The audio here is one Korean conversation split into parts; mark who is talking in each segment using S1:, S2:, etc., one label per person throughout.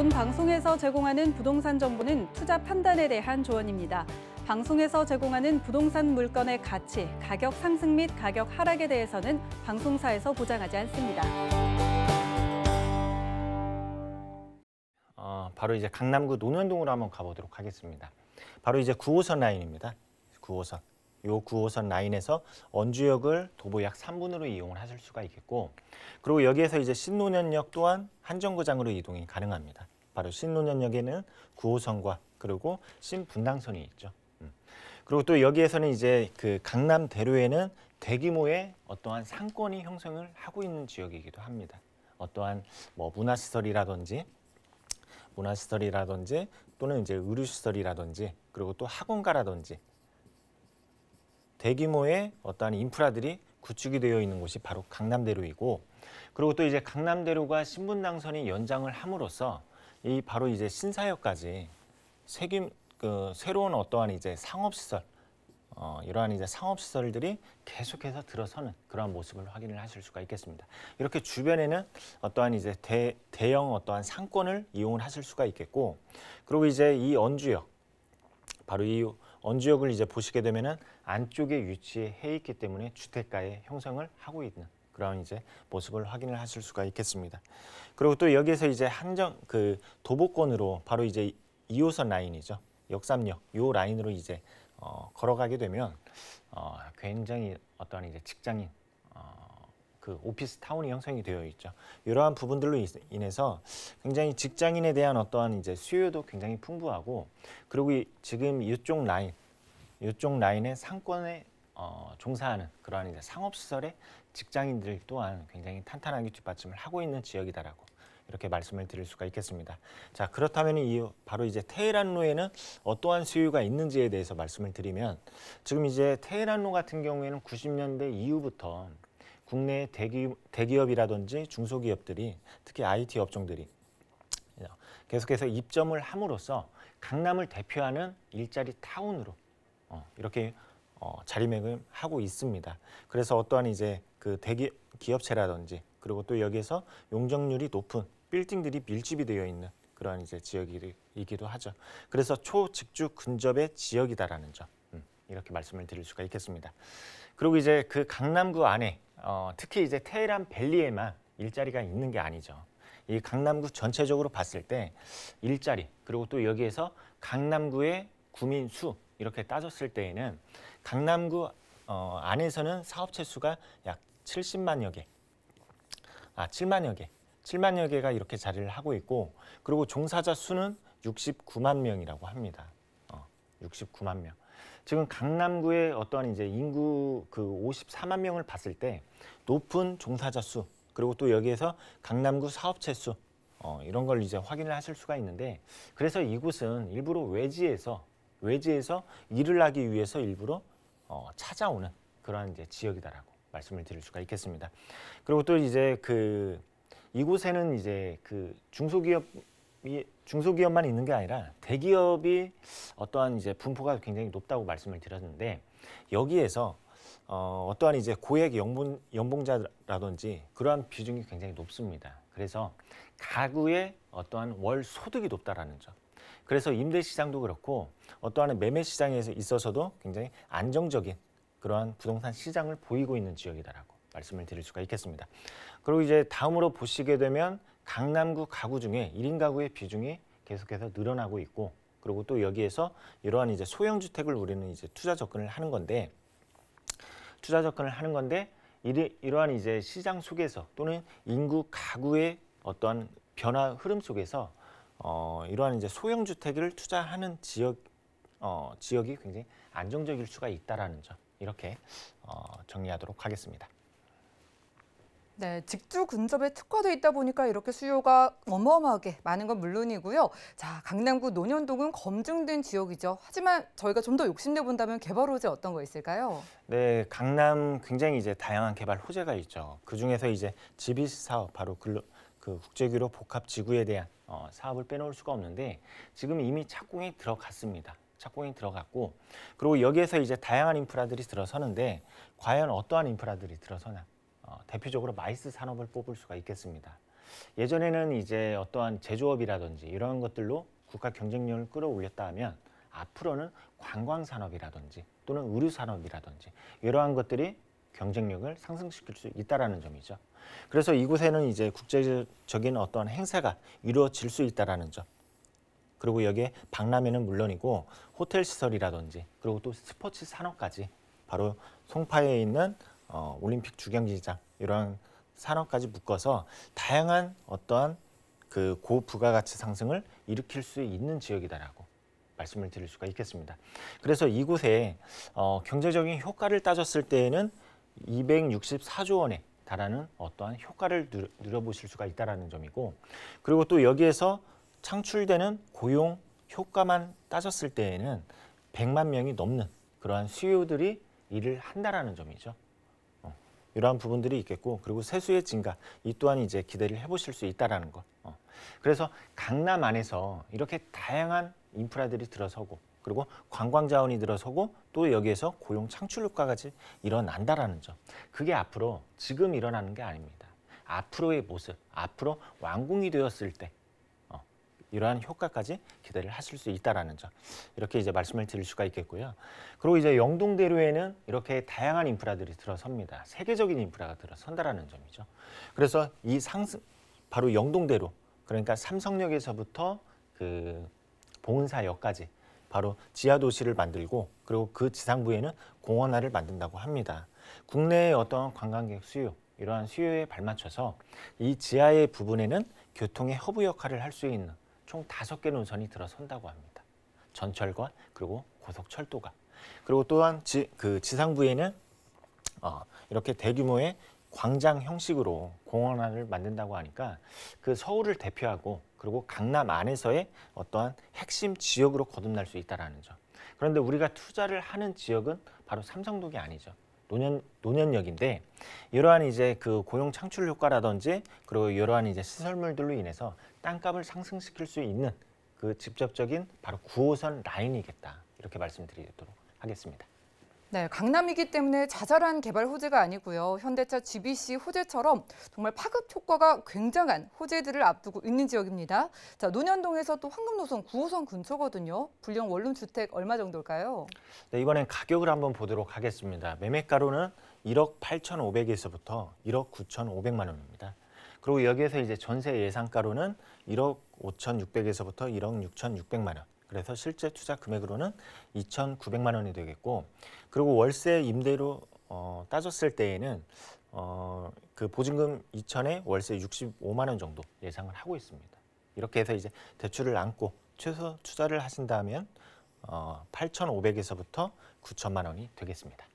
S1: 본 방송에서 제공하는 부동산 정보는 투자 판단에 대한 조언입니다. 방송에서 제공하는 부동산 물건의 가치, 가격 상승 및 가격 하락에 대해서는 방송사에서 보장하지 않습니다. 어, 바로 이제 강남구 논현동으로 한번 가보도록 하겠습니다. 바로 이제 9호선 라인입니다. 9호선. 요 9호선 라인에서 원주역을 도보 약 3분으로 이용을 하실 수가 있겠고 그리고 여기에서 이제 신논현역 또한 한정구장으로 이동이 가능합니다. 바로 신논현역에는 9호선과 그리고 신분당선이 있죠. 음. 그리고 또 여기에서는 이제 그 강남대로에는 대규모의 어떠한 상권이 형성을 하고 있는 지역이기도 합니다. 어떠한 뭐 문화시설이라든지 문화시설이라든지 또는 이제 의류시설이라든지 그리고 또 학원가라든지 대규모의 어떠한 인프라들이 구축이 되어 있는 곳이 바로 강남대로이고 그리고 또 이제 강남대로가 신분당선이 연장을 함으로써 이 바로 이제 신사역까지 세균 그 새로운 어떠한 이제 상업시설 어, 이러한 이제 상업시설들이 계속해서 들어서는 그러한 모습을 확인을 하실 수가 있겠습니다. 이렇게 주변에는 어떠한 이제 대, 대형 어떠한 상권을 이용을 하실 수가 있겠고 그리고 이제 이 언주역 바로 이 언지역을 이제 보시게 되면은 안쪽에 위치해 있기 때문에 주택가의 형성을 하고 있는 그런 이제 모습을 확인을 하실 수가 있겠습니다. 그리고 또 여기에서 이제 한정 그 도보권으로 바로 이제 2호선 라인이죠. 역삼역 요 라인으로 이제 어, 걸어가게 되면 어, 굉장히 어떠한 이제 직장인 어, 그 오피스 타운이 형성이 되어 있죠. 이러한 부분들로 인해서 굉장히 직장인에 대한 어떠한 이제 수요도 굉장히 풍부하고 그리고 지금 이쪽 라인, 이쪽 라인의 상권에 어, 종사하는 그러한 이제 상업 시설의 직장인들 또한 굉장히 탄탄하게 뒷받침을 하고 있는 지역이다라고 이렇게 말씀을 드릴 수가 있겠습니다. 자 그렇다면 이 바로 이제 테헤란로에는 어떠한 수요가 있는지에 대해서 말씀을 드리면 지금 이제 테헤란로 같은 경우에는 90년대 이후부터 국내 대기, 대기업이라든지 중소기업들이 특히 IT 업종들이 계속해서 입점을 함으로써 강남을 대표하는 일자리 타운으로 어, 이렇게 어, 자리매김 하고 있습니다. 그래서 어떠한 이제 그 대기 기업체라든지 그리고 또 여기에서 용적률이 높은 빌딩들이 밀집이 되어 있는 그런 이제 지역이기도 하죠. 그래서 초직주 근접의 지역이다라는 점. 음. 이렇게 말씀을 드릴 수가 있겠습니다. 그리고 이제 그 강남구 안에 어, 특히 이제 테헤란 밸리에만 일자리가 있는 게 아니죠. 이 강남구 전체적으로 봤을 때 일자리 그리고 또 여기에서 강남구의 구민 수 이렇게 따졌을 때에는 강남구 어, 안에서는 사업체 수가 약 70만여 개, 아 7만여 개, 7만여 개가 이렇게 자리를 하고 있고 그리고 종사자 수는 69만 명이라고 합니다. 어, 69만 명. 지금 강남구의 어떤 이제 인구 그 54만 명을 봤을 때 높은 종사자 수 그리고 또 여기에서 강남구 사업체 수 어, 이런 걸 이제 확인을 하실 수가 있는데 그래서 이곳은 일부러 외지에서 외지에서 일을 하기 위해서 일부러 어, 찾아오는 그러한 이제 지역이다라고 말씀을 드릴 수가 있겠습니다. 그리고 또 이제 그 이곳에는 이제 그 중소기업이 중소기업만 있는 게 아니라 대기업이 어떠한 이제 분포가 굉장히 높다고 말씀을 드렸는데 여기에서 어, 어떠한 이제 고액 연봉, 연봉자라든지 그러한 비중이 굉장히 높습니다. 그래서 가구의 어떠한 월 소득이 높다라는 점. 그래서 임대 시장도 그렇고 어떠한 매매 시장에서 있어서도 굉장히 안정적인 그러한 부동산 시장을 보이고 있는 지역이다라고 말씀을 드릴 수가 있겠습니다. 그리고 이제 다음으로 보시게 되면 강남구 가구 중에 1인 가구의 비중이 계속해서 늘어나고 있고 그리고 또 여기에서 이러한 이제 소형 주택을 우리는 이제 투자 접근을 하는 건데 투자 접근을 하는 건데 이러한 이제 시장 속에서 또는 인구 가구의 어떠한 변화 흐름 속에서 어, 이러한 이제 소형 주택을 투자하는 지역 어, 지역이 굉장히 안정적일 수가 있다라는 점 이렇게 어, 정리하도록 하겠습니다. 네, 직주 근접에 특화돼 있다 보니까 이렇게 수요가 어마어마하게 많은 건 물론이고요. 자, 강남구 논현동은 검증된 지역이죠. 하지만 저희가 좀 더 욕심내 본다면 개발 호재 어떤 거 있을까요? 네, 강남 굉장히 이제 다양한 개발 호재가 있죠. 그 중에서 이제 지비 s 사업 바로 근로, 그 국제규로 복합 지구에 대한 어, 사업을 빼놓을 수가 없는데 지금 이미 착공이 들어갔습니다. 착공이 들어갔고 그리고 여기에서 이제 다양한 인프라들이 들어서는데 과연 어떠한 인프라들이 들어서나 어, 대표적으로 마이스 산업을 뽑을 수가 있겠습니다. 예전에는 이제 어떠한 제조업이라든지 이러 것들로 국가 경쟁력을 끌어올렸다 하면 앞으로는 관광 산업이라든지 또는 의류 산업이라든지 이러한 것들이 경쟁력을 상승시킬 수있다는 점이죠. 그래서 이곳에는 이제 국제적인 어떤 행사가 이루어질 수있다는 점. 그리고 여기에 박람회는 물론이고 호텔 시설이라든지 그리고 또 스포츠 산업까지 바로 송파에 있는 어, 올림픽 주경기장 이런 산업까지 묶어서 다양한 어떠한 그 고부가가치 상승을 일으킬 수 있는 지역이다라고 말씀을 드릴 수가 있겠습니다. 그래서 이곳에 어, 경제적인 효과를 따졌을 때에는 264조 원에 달하는 어떠한 효과를 누려보실 수가 있다는 라 점이고 그리고 또 여기에서 창출되는 고용 효과만 따졌을 때에는 100만 명이 넘는 그러한 수요들이 일을 한다라는 점이죠. 이러한 부분들이 있겠고 그리고 세수의 증가 이 또한 이제 기대를 해보실 수 있다라는 것. 어. 그래서 강남 안에서 이렇게 다양한 인프라들이 들어서고 그리고 관광 자원이 들어서고 또 여기에서 고용 창출 효과까지 일어난다라는 점. 그게 앞으로 지금 일어나는 게 아닙니다. 앞으로의 모습, 앞으로 완공이 되었을 때 이러한 효과까지 기대를 하실 수 있다라는 점 이렇게 이제 말씀을 드릴 수가 있겠고요. 그리고 이제 영동대로에는 이렇게 다양한 인프라들이 들어섭니다. 세계적인 인프라가 들어선다라는 점이죠. 그래서 이 상승 바로 영동대로 그러니까 삼성역에서부터 그 봉은사역까지 바로 지하 도시를 만들고 그리고 그 지상부에는 공원화를 만든다고 합니다. 국내의 어떤 관광객 수요 이러한 수요에 발맞춰서 이 지하의 부분에는 교통의 허브 역할을 할 수 있는 총 다섯 개 노선이 들어선다고 합니다. 전철과 그리고 고속철도가 그리고 또한 지, 그 지상부에는 어, 이렇게 대규모의 광장 형식으로 공원 안을 만든다고 하니까 그 서울을 대표하고 그리고 강남 안에서의 어떠한 핵심 지역으로 거듭날 수 있다는 점. 그런데 우리가 투자를 하는 지역은 바로 삼성동이 아니죠. 노년 노년역인데 이러한 이제 그 고용 창출 효과라든지 그리고 이러한 이제 시설물들로 인해서 땅값을 상승시킬 수 있는 그 직접적인 바로 9호선 라인이겠다 이렇게 말씀드리도록 하겠습니다. 네, 강남이기 때문에 자잘한 개발 호재가 아니고요. 현대차 GBC 호재처럼 정말 파급 효과가 굉장한 호재들을 앞두고 있는 지역입니다. 자, 논현동에서 또 황금노선 9호선 근처거든요. 불량 원룸 주택 얼마 정도일까요? 네, 이번엔 가격을 한번 보도록 하겠습니다. 매매가로는 1억 8,500에서부터 1억 9,500만 원입니다. 그리고 여기에서 이제 전세 예상가로는 1억 5,600에서부터 1억 6,600만 원. 그래서 실제 투자 금액으로는 2,900만 원이 되겠고 그리고 월세 임대로 어, 따졌을 때에는 어, 그 보증금 2천에 월세 65만 원 정도 예상을 하고 있습니다. 이렇게 해서 이제 대출을 안고 최소 투자를 하신다면 어, 8,500에서부터 9천만 원이 되겠습니다.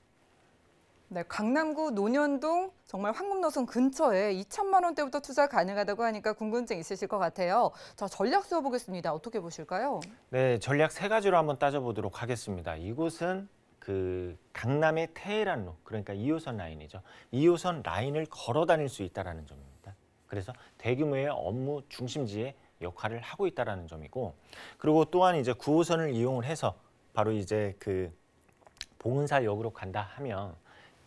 S1: 네, 강남구 논현동 정말 황금노선 근처에 2천만 원대부터 투자 가능하다고 하니까 궁금증 있으실 것 같아요. 자, 전략 세워보겠습니다. 어떻게 보실까요? 네, 전략 세 가지로 한번 따져보도록 하겠습니다. 이곳은 그 강남의 테헤란로, 그러니까 2호선 라인이죠. 2호선 라인을 걸어 다닐 수 있다는 점입니다. 그래서 대규모의 업무 중심지의 역할을 하고 있다는 점이고 그리고 또한 이제 9호선을 이용을 해서 바로 이제 그 봉은사역으로 간다 하면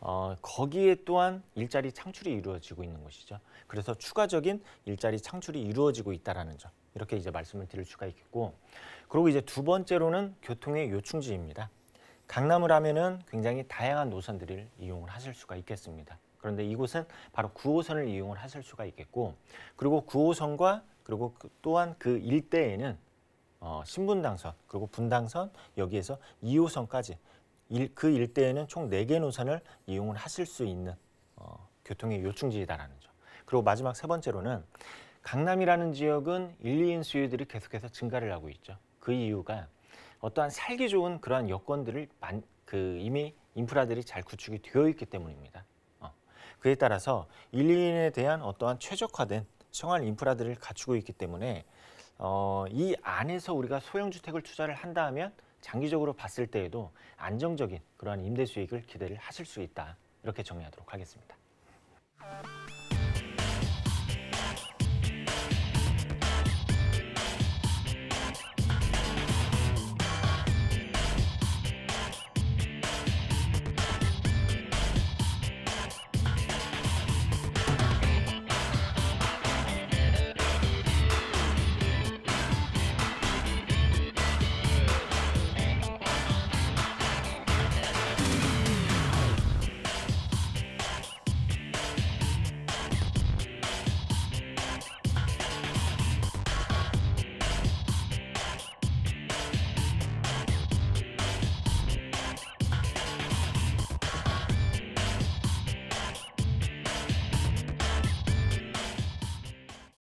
S1: 어, 거기에 또한 일자리 창출이 이루어지고 있는 것이죠. 그래서 추가적인 일자리 창출이 이루어지고 있다라는 점 이렇게 이제 말씀을 드릴 수가 있겠고, 그리고 이제 두 번째로는 교통의 요충지입니다. 강남을 하면은 굉장히 다양한 노선들을 이용을 하실 수가 있겠습니다. 그런데 이곳은 바로 9호선을 이용을 하실 수가 있겠고, 그리고 9호선과 그리고 그 또한 그 일대에는 어, 신분당선 그리고 분당선 여기에서 2호선까지 일, 그 일대에는 총 4개 노선을 이용을 하실 수 있는 어, 교통의 요충지이다라는 점. 그리고 마지막 세 번째로는 강남이라는 지역은 1, 2인 수요들이 계속해서 증가를 하고 있죠. 그 이유가 어떠한 살기 좋은 그러한 여건들을 만, 그 이미 인프라들이 잘 구축이 되어 있기 때문입니다. 어. 그에 따라서 1, 2인에 대한 어떠한 최적화된 생활 인프라들을 갖추고 있기 때문에 어, 이 안에서 우리가 소형 주택을 투자를 한다면 장기적으로 봤을 때에도 안정적인 그러한 임대 수익을 기대를 하실 수 있다. 이렇게 정리하도록 하겠습니다.